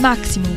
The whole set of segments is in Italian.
Maximum,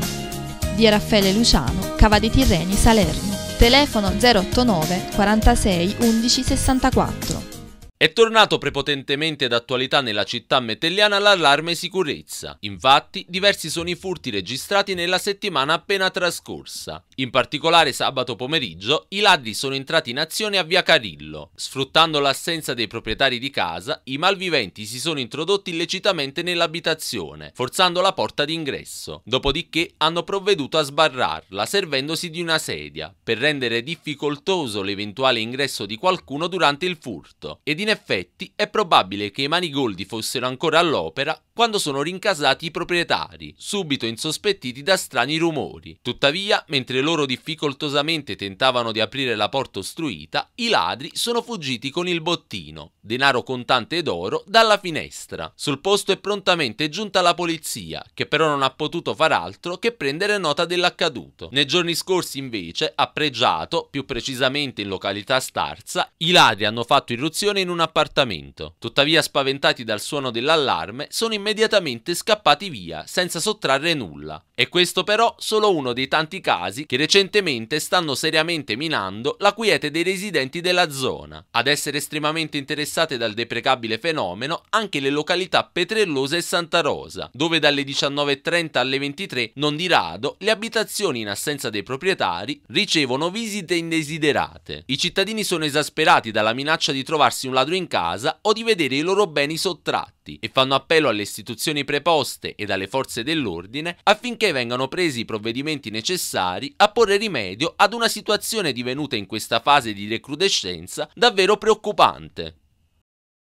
via Raffaele Luciano, Cava dei Tirreni, Salerno. Telefono 089 46 11 64. È tornato prepotentemente d'attualità nella città metelliana l'allarme sicurezza. Infatti, diversi sono i furti registrati nella settimana appena trascorsa. In particolare sabato pomeriggio, i ladri sono entrati in azione a Via Carillo. Sfruttando l'assenza dei proprietari di casa, i malviventi si sono introdotti illecitamente nell'abitazione, forzando la porta d'ingresso. Dopodiché hanno provveduto a sbarrarla, servendosi di una sedia, per rendere difficoltoso l'eventuale ingresso di qualcuno durante il furto, e di in effetti è probabile che i manigoldi fossero ancora all'opera quando sono rincasati i proprietari, subito insospettiti da strani rumori. Tuttavia, mentre loro difficoltosamente tentavano di aprire la porta ostruita, i ladri sono fuggiti con il bottino, denaro contante ed oro, dalla finestra. Sul posto è prontamente giunta la polizia, che però non ha potuto far altro che prendere nota dell'accaduto. Nei giorni scorsi, invece, a Pregiato, più precisamente in località Starza, i ladri hanno fatto irruzione in un appartamento. Tuttavia, spaventati dal suono dell'allarme, sono immediatamente scappati via, senza sottrarre nulla. E questo però solo uno dei tanti casi che recentemente stanno seriamente minando la quiete dei residenti della zona. Ad essere estremamente interessate dal deprecabile fenomeno anche le località Petrellosa e Santa Rosa, dove dalle 19.30 alle 23 non di rado le abitazioni in assenza dei proprietari ricevono visite indesiderate. I cittadini sono esasperati dalla minaccia di trovarsi un ladro quadro in casa o di vedere i loro beni sottratti e fanno appello alle istituzioni preposte e alle forze dell'ordine affinché vengano presi i provvedimenti necessari a porre rimedio ad una situazione divenuta in questa fase di recrudescenza davvero preoccupante.